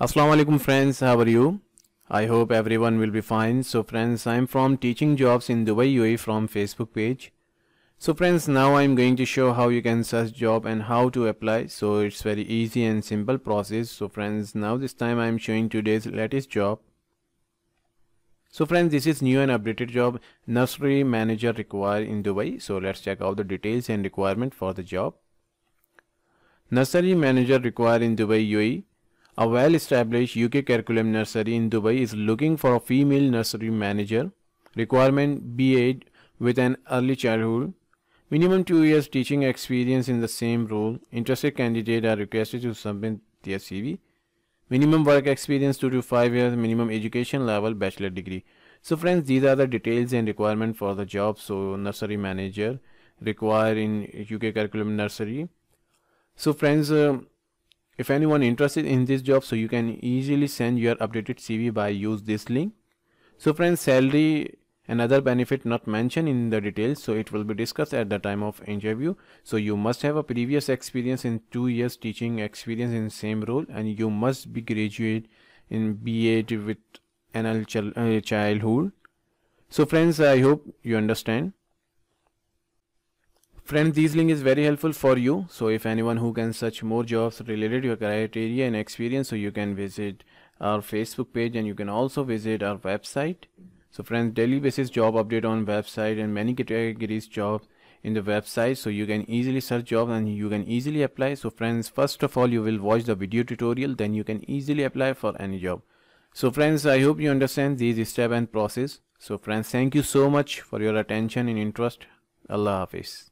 Assalamu alaikum friends, how are you? I hope everyone will be fine. So friends, I'm from Teaching Jobs in Dubai UAE from Facebook page. So friends, now I'm going to show how you can search job and how to apply. So it's very easy and simple process. So friends, now this time I'm showing today's latest job. So friends, this is new and updated job nursery manager required in Dubai. So let's check out the details and requirement for the job. Nursery manager required in Dubai UAE a well-established UK curriculum nursery in Dubai is looking for a female nursery manager. Requirement BA with an early childhood. Minimum 2 years teaching experience in the same role. Interested candidates are requested to submit their CV. Minimum work experience 2 to 5 years. Minimum education level bachelor degree. So friends, these are the details and requirement for the job. So nursery manager required in UK curriculum nursery. So friends, uh, if anyone interested in this job so you can easily send your updated cv by use this link so friends salary and other benefit not mentioned in the details so it will be discussed at the time of interview so you must have a previous experience in two years teaching experience in same role and you must be graduate in ba with an uh, childhood so friends i hope you understand Friends, this link is very helpful for you. So if anyone who can search more jobs related to your criteria and experience, so you can visit our Facebook page and you can also visit our website. So friends, daily basis job update on website and many categories jobs in the website. So you can easily search jobs and you can easily apply. So friends, first of all, you will watch the video tutorial, then you can easily apply for any job. So friends, I hope you understand these step and process. So friends, thank you so much for your attention and interest. Allah Hafiz.